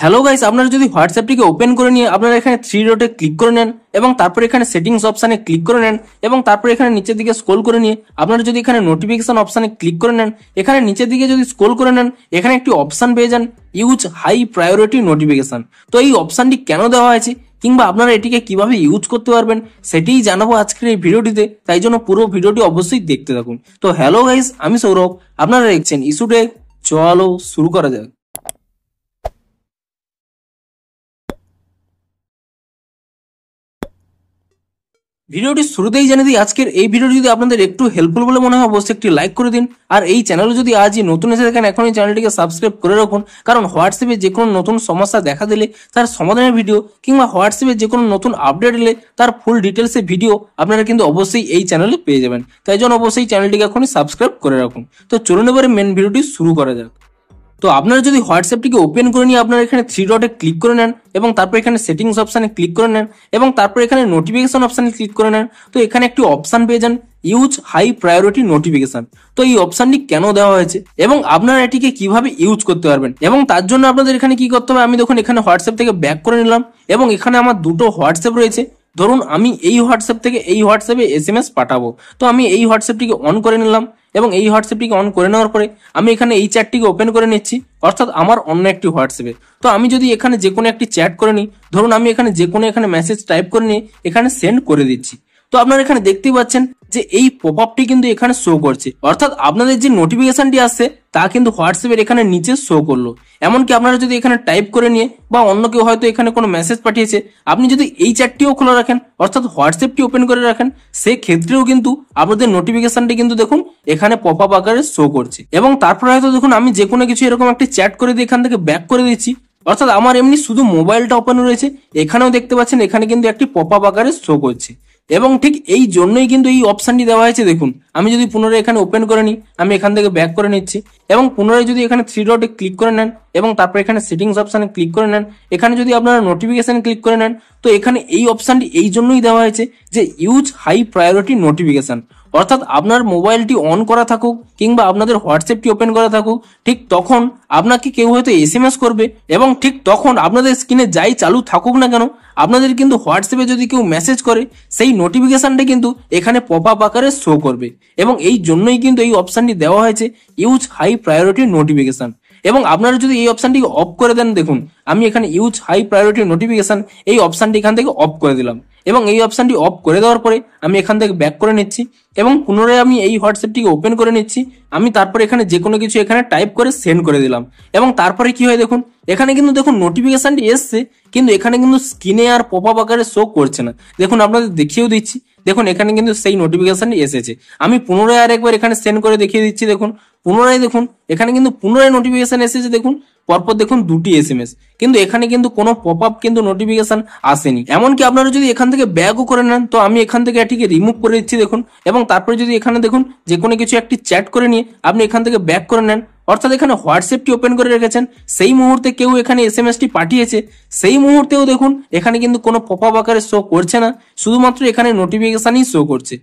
hello guys আপনারা যদি হোয়াটসঅ্যাপটিকে open করে নিয়ে আপনারা এখানে থ্রি ডটে ক্লিক করে নেন এবং তারপর এখানে সেটিংস অপশানে ক্লিক করে নেন এবং তারপর এখানে নিচের দিকে স্কোল করে নিয়ে আপনারা যদি এখানে নোটিফিকেশন অপশানে ক্লিক করে নেন এখানে নিচের দিকে যদি স্ক্রোল করে নেন এখানে একটি অপশান পেয়ে যান ইউজ হাই প্রায়োরিটি নোটিফিকেশন তো এই অপশানটি কেন দেওয়া হয়েছে কিংবা আপনারা এটিকে কিভাবে ইউজ করতে পারবেন সেটিই জানাবো আজকের এই ভিডিওটিতে তাই জন্য পুরো ভিডিওটি অবশ্যই দেখতে থাকুন তো হ্যালো গাইস আমি সৌরভ আপনারা দেখছেন ইস্যুটে চলো শুরু করা যাক ভিডিওটি শুরুতেই জানিয়ে দিই আজকের এই ভিডিওটি যদি আপনাদের একটু হেল্পফুল বলে মনে হয় অবশ্যই একটি লাইক করে দিন আর এই চ্যানেল যদি আজই নতুন এসে থাকেন এখন এই চ্যানেলটিকে সাবস্ক্রাইব করে রাখুন কারণ হোয়াটসঅ্যাপে যে কোনো নতুন সমস্যা দেখা দিলে তার সমাধানের ভিডিও কিংবা হোয়াটসঅ্যাপে যে কোনো নতুন আপডেট এলে তার ফুল ডিটেলসে ভিডিও আপনারা কিন্তু অবশ্যই এই চ্যানেলে পেয়ে যাবেন তাই জন্য অবশ্যই চ্যানেলটিকে এখনই সাবস্ক্রাইব করে রাখুন তো চলুন এবারে মেন ভিডিওটি শুরু করা যাক তো আপনারা যদি হোয়াটসঅ্যাপটিকে ওপেন করে নিয়ে আপনারা এখানে থ্রি ডটে ক্লিক করে নেন এবং তারপর এখানে সেটিংস অপশানে ক্লিক করে নেন এবং তারপর এখানে নোটিফিকেশন অপশানে ক্লিক করে নেন তো এখানে একটি অপশান পেয়ে যান ইউজ হাই প্রায়োরিটি নোটিফিকেশন তো এই অপশনটি কেন দেওয়া হয়েছে এবং আপনারা এটিকে কিভাবে ইউজ করতে পারবেন এবং তার জন্য আপনাদের এখানে কি করতে হবে আমি দেখুন এখানে হোয়াটসঅ্যাপ থেকে ব্যাক করে নিলাম এবং এখানে আমার দুটো হোয়াটসঅ্যাপ রয়েছে ধরুন আমি এই হোয়াটসঅ্যাপ থেকে এই হোয়াটসঅ্যাপে এস এম এস পাঠাবো তো আমি এই হোয়াটসঅ্যাপটিকে অন করে নিলাম এবং এই হোয়াটসঅ্যাপটিকে অন করে নেওয়ার পরে আমি এখানে এই চ্যাটটিকে ওপেন করে নিচ্ছি অর্থাৎ আমার অন্য একটি হোয়াটসঅ্যাপে তো আমি যদি এখানে যে কোনো একটি চ্যাট করে নিই ধরুন আমি এখানে যে কোনো এখানে মেসেজ টাইপ করে নিয়ে এখানে সেন্ড করে দিচ্ছি তো আপনারা এখানে দেখতেই পাচ্ছেন যে এই প্রভাবটি কিন্তু এখানে শো করছে অর্থাৎ আপনাদের যে নোটিফিকেশনটি আসছে তা কিন্তু হোয়াটসঅ্যাপের এখানে নিচে শো করলো এমনকি আপনারা যদি এখানে টাইপ করে নিয়ে বা অন্য কেউ হয়তো এখানে কোনো মেসেজ পাঠিয়েছে আপনি যদি এই চ্যাটটিও খোলা রাখেন অর্থাৎ হোয়াটসঅ্যাপটি ওপেন করে রাখেন সেক্ষেত্রেও কিন্তু আপনাদের নোটিফিকেশনটি কিন্তু দেখুন এখানে পপ আপ আকারে শো করছে এবং তারপরে হয়তো দেখুন আমি যে কোনো কিছু এরকম একটি চ্যাট করে দিয়ে এখান থেকে ব্যাক করে দিচ্ছি অর্থাৎ আমার এমনি শুধু মোবাইলটা ওপেন রয়েছে এখানেও দেখতে পাচ্ছেন এখানে কিন্তু একটি পপ আপ আকারে শো করছে এবং ঠিক এই জন্যই কিন্তু এই অপশানটি দেওয়া হয়েছে দেখুন আমি যদি পুনরায় এখানে ওপেন করে নিই আমি এখান থেকে ব্যাক করে নিচ্ছি এবং পুনরায় যদি এখানে থ্রি ডটে ক্লিক করে নেন এবং তারপর এখানে সেটিংস অপশানে ক্লিক করে নেন এখানে যদি আপনারা নোটিফিকেশান ক্লিক করে নেন তো এখানে এই অপশানটি এই জন্যই দেওয়া হয়েছে যে ইউজ হাই প্রায়োরিটি নোটিফিকেশান অর্থাৎ আপনার মোবাইলটি অন করা থাকুক কিংবা আপনাদের হোয়াটসঅ্যাপটি ওপেন করা থাকুক ঠিক তখন আপনাকে কেউ হয়তো এস করবে এবং ঠিক তখন আপনাদের স্ক্রিনে যাই চালু থাকুক না কেন আপনাদের কিন্তু হোয়াটসঅ্যাপে যদি কেউ মেসেজ করে সেই নোটিফিকেশানটা কিন্তু এখানে পপ আপ আকারে শো করবে এবং এই জন্যই কিন্তু এই অপশানটি দেওয়া হয়েছে ইউজ হাই প্রায়োরিটি নোটিফিকেশান এবং আপনারা যদি এই অপশানটি অফ করে দেন দেখুন আমি এখানে ইউজ হাই প্রায়োরিটি নোটিফিকেশান এই অপশানটি এখান থেকে অফ করে দিলাম এবং এই অপশানটি অফ করে দেওয়ার পরে আমি এখান থেকে ব্যাক করে নিচ্ছি এবং পুনরায় আমি এই হোয়াটসঅ্যাপটিকে ওপেন করে নিচ্ছি আমি তারপরে এখানে যে কোনো কিছু এখানে টাইপ করে সেন্ড করে দিলাম এবং তারপরে কি হয় দেখুন এখানে কিন্তু দেখুন নোটিফিকেশানটি এসছে কিন্তু এখানে কিন্তু স্ক্রিনে আর পপ আপ আকারে শো করছে না দেখুন আপনাদের দেখিয়েও দিচ্ছি দেখুন এখানে কিন্তু সেই নোটিফিকেশানটি এসেছে আমি পুনরায় আর একবার এখানে সেন্ড করে দেখিয়ে দিচ্ছি দেখুন পুনরায় দেখুন এখানে কিন্তু পুনরায় নোটিফিকেশান এসেছে দেখুন পরপর দেখুন দুটি এস এম এস কিন্তু এখানে কিন্তু কোনো পপ আপ কিন্তু নোটিফিকেশান আসেনি এমনকি আপনারা যদি এখান থেকে ব্যাগও করে নেন তো আমি এখান থেকে এটিকে রিমুভ করে দিচ্ছি দেখুন এবং তারপরে যদি এখানে দেখুন যে কোনো কিছু একটি চ্যাট করে নিয়ে আপনি এখান থেকে ব্যাক করে নেন অর্থাৎ এখানে হোয়াটসঅ্যাপটি ওপেন করে রেখেছেন সেই মুহূর্তে কেউ এখানে এস এম পাঠিয়েছে সেই মুহূর্তেও দেখুন এখানে কিন্তু কোনো পপ আকারে শো করছে না শুধুমাত্র এখানে নোটিফিকেশানই শো করছে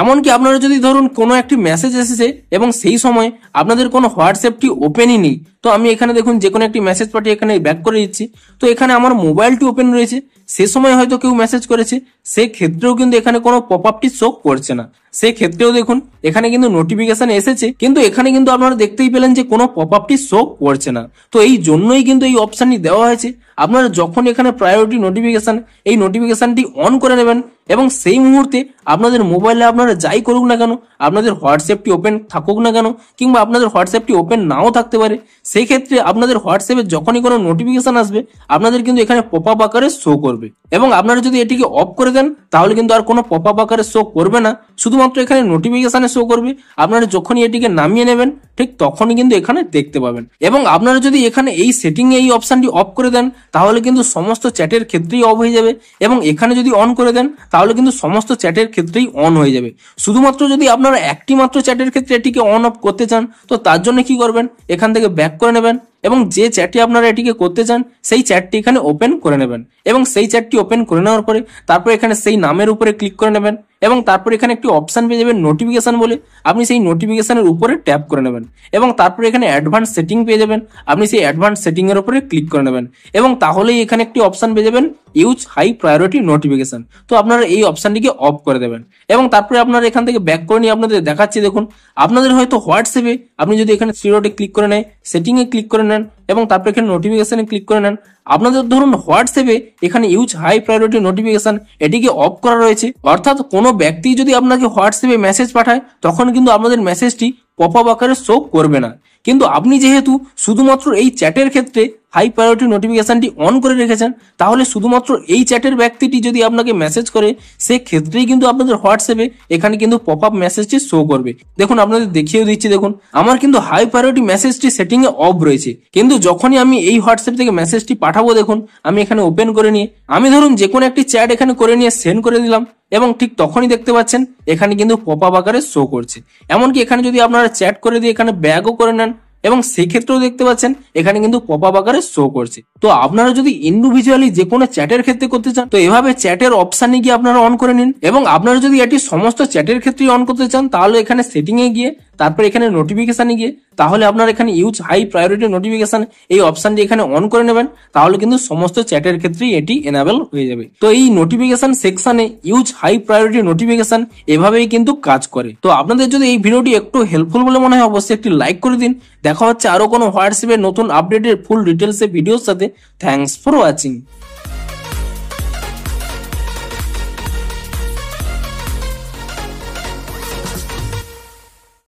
এমনকি আপনারা যদি ধরুন কোনো একটি মেসেজ এসেছে এবং সেই সময় আপনাদের কোনো হোয়াটসঅ্যাপটি ওপেনই নেই তো আমি এখানে দেখুন যে কোনো একটি মেসেজ পাঠিয়ে এখানে ব্যাক করে দিচ্ছি তো এখানে আমার মোবাইলটি ওপেন রয়েছে সে সময় হয়তো কেউ মেসেজ করেছে সেই ক্ষেত্রেও কিন্তু এখানে কোনো পপ আপটি শো করছে না সেক্ষেত্রেও দেখুন এখানে কিন্তু নোটিফিকেশন এসেছে কিন্তু এখানে কিন্তু আপনারা দেখতেই পেলেন যে কোনো পপ আপটি শো করছে না তো এই জন্যই কিন্তু এই অপশানটি দেওয়া হয়েছে আপনারা যখন এখানে প্রায়োরিটি নোটিফিকেশন এই নোটিফিকেশনটি অন করে নেবেন এবং সেই মুহূর্তে আপনাদের মোবাইলে আপনারা যাই করুক না কেন আপনাদের হোয়াটসঅ্যাপটি ওপেন থাকুক না কেন কিংবা আপনাদের হোয়াটসঅ্যাপটি ওপেন নাও থাকতে পারে সেই ক্ষেত্রে আপনাদের হোয়াটসঅ্যাপে যখনই কোনো নোটিফিকেশন আসবে আপনাদের কিন্তু এখানে পপ আপ আকারে শো করবে এবং আপনারা যদি এটিকে অফ করে দেন তাহলে কিন্তু আর কোনো পপ আপ আকারে শো করবে না শুধু শুধুমাত্র এখানে নোটিফিকেশানে শো করবে আপনারা যখনই এটিকে নামিয়ে নেবেন ঠিক তখনই কিন্তু এখানে দেখতে পাবেন এবং আপনারা যদি এখানে এই সেটিং এই অপশানটি অফ করে দেন তাহলে কিন্তু সমস্ত চ্যাটের ক্ষেত্রেই অফ হয়ে যাবে এবং এখানে যদি অন করে দেন তাহলে কিন্তু সমস্ত চ্যাটের ক্ষেত্রেই অন হয়ে যাবে শুধুমাত্র যদি আপনারা একটি মাত্র চ্যাটের ক্ষেত্রে এটিকে অন অফ করতে চান তো তার জন্য কি করবেন এখান থেকে ব্যাক করে নেবেন এবং যে চ্যাটটি আপনারা এটিকে করতে চান সেই চ্যাটটি এখানে ওপেন করে নেবেন এবং সেই চ্যাটটি ওপেন করে নেওয়ার পরে তারপর এখানে সেই নামের উপরে ক্লিক করে নেবেন এবং তারপর এখানে একটি অপশান পেয়ে যাবেন নোটিফিকেশান বলে আপনি সেই নোটিফিকেশানের উপরে ট্যাপ করে নেবেন এবং তারপরে এখানে অ্যাডভান্স সেটিং পেয়ে যাবেন আপনি সেই অ্যাডভান্স সেটিংয়ের উপরে ক্লিক করে নেবেন এবং তাহলেই এখানে একটি অপশান পেয়ে যাবেন ইউজ হাই প্রায়োরিটি নোটিফিকেশন তো আপনারা এই অপশানটিকে অফ করে দেবেন এবং তারপরে আপনারা এখান থেকে ব্যাক করে নিয়ে আপনাদের দেখাচ্ছি দেখুন আপনাদের হয়তো হোয়াটসঅ্যাপে আপনি যদি এখানে সিরোটে ক্লিক করে নেয় সেটিংয়ে ক্লিক করে নেন এবং তারপরে এখানে নোটিফিকেশানে ক্লিক করে নেন আপনাদের ধরুন হোয়াটসঅ্যাপে এখানে ইউজ হাই প্রায়োরিটি নোটিফিকেশন এটিকে অফ করা রয়েছে অর্থাৎ কোনো ব্যক্তি যদি আপনাকে হোয়াটসঅ্যাপে মেসেজ পাঠায় তখন কিন্তু আপনাদের মেসেজটি পপ আপ আকারে শো করবে না কিন্তু আপনি যেহেতু শুধুমাত্র এই চ্যাটের ক্ষেত্রে হাই প্রায়োরিটি নোটিফিকেশনটি অন করে রেখেছেন তাহলে শুধুমাত্র এই চ্যাটের ব্যক্তিটি যদি আপনাকে মেসেজ করে সেক্ষেত্রেই কিন্তু আপনাদের হোয়াটসঅ্যাপে এখানে কিন্তু পপ আপ মেসেজটি শো করবে দেখুন আপনাদের দেখিয়েও দিচ্ছি দেখুন আমার কিন্তু হাই প্রায়োরিটি মেসেজটি সেটিংয়ে অফ রয়েছে কিন্তু যখনই আমি এই হোয়াটসঅ্যাপ থেকে মেসেজটি পাঠাবো দেখুন আমি এখানে ওপেন করে নিয়ে আমি ধরুন যে কোনো একটি চ্যাট এখানে করে নিয়ে সেন্ড করে দিলাম এবং ঠিক তখনই দেখতে পাচ্ছেন এখানে কিন্তু পপ আপ আকারে শো করছে এমনকি এখানে যদি আপনারা চ্যাট করে দিয়ে এখানে ব্যাগও করে নেন এবং সেই ক্ষেত্রেও দেখতে পাচ্ছেন এখানে কিন্তু পপ আপ আকারে শো করছে তো আপনারা যদি ইন্ডিভিজুয়ালি যে কোনো চ্যাটের ক্ষেত্রে করতে চান তো এভাবে চ্যাটের অপশানে গিয়ে আপনারা অন করে নিন এবং আপনারা যদি এটি সমস্ত চ্যাটের ক্ষেত্রে অন করতে চান তাহলে এখানে সেটিং এ গিয়ে তারপর এখানে নোটিফিকেশানে গিয়ে তাহলে আপনার এখানে ইউজ হাই প্রায়োরিটি নোটিফিকেশান এই অপশানটি এখানে অন করে নেবেন তাহলে কিন্তু সমস্ত চ্যাটের ক্ষেত্রেই এটি এনাবেল হয়ে যাবে তো এই নোটিফিকেশান সেকশানে ইউজ হাই প্রায়োরিটি নোটিফিকেশান এভাবেই কিন্তু কাজ করে তো আপনাদের যদি এই ভিডিওটি একটু হেল্পফুল বলে মনে হয় অবশ্যই একটি লাইক করে দিন দেখা হচ্ছে আরও কোনো হোয়াটসঅ্যাপের নতুন আপডেটের ফুল ডিটেলসে ভিডিওর সাথে থ্যাংকস ফর ওয়াচিং